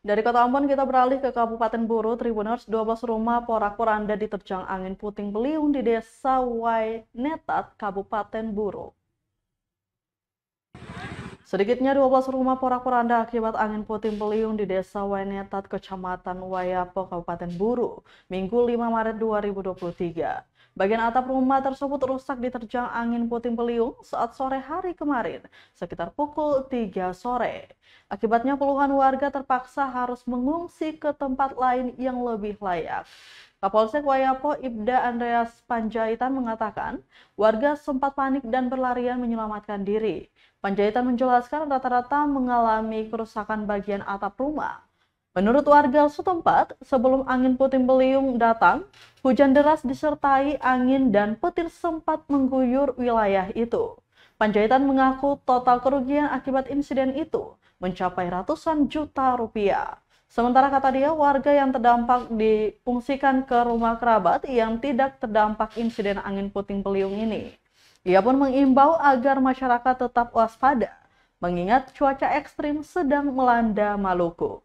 Dari Kota Ambon kita beralih ke Kabupaten Buru, Tribuners 12 rumah porak-poranda diterjang angin puting beliung di Desa Wainetat, Kabupaten Buru. Sedikitnya 12 rumah porak-poranda akibat angin puting beliung di Desa Wainetat, Kecamatan Wayapo, Kabupaten Buru, Minggu 5 Maret 2023. Bagian atap rumah tersebut rusak diterjang angin puting beliung saat sore hari kemarin, sekitar pukul 3 sore. Akibatnya puluhan warga terpaksa harus mengungsi ke tempat lain yang lebih layak. Kapolsek Wayapo Ibda Andreas Panjaitan mengatakan, warga sempat panik dan berlarian menyelamatkan diri. Panjaitan menjelaskan rata-rata mengalami kerusakan bagian atap rumah. Menurut warga setempat, sebelum angin puting beliung datang, hujan deras disertai angin dan petir sempat mengguyur wilayah itu. Panjaitan mengaku total kerugian akibat insiden itu mencapai ratusan juta rupiah. Sementara kata dia, warga yang terdampak dipungsikan ke rumah kerabat yang tidak terdampak insiden angin puting beliung ini. Ia pun mengimbau agar masyarakat tetap waspada, mengingat cuaca ekstrim sedang melanda Maluku.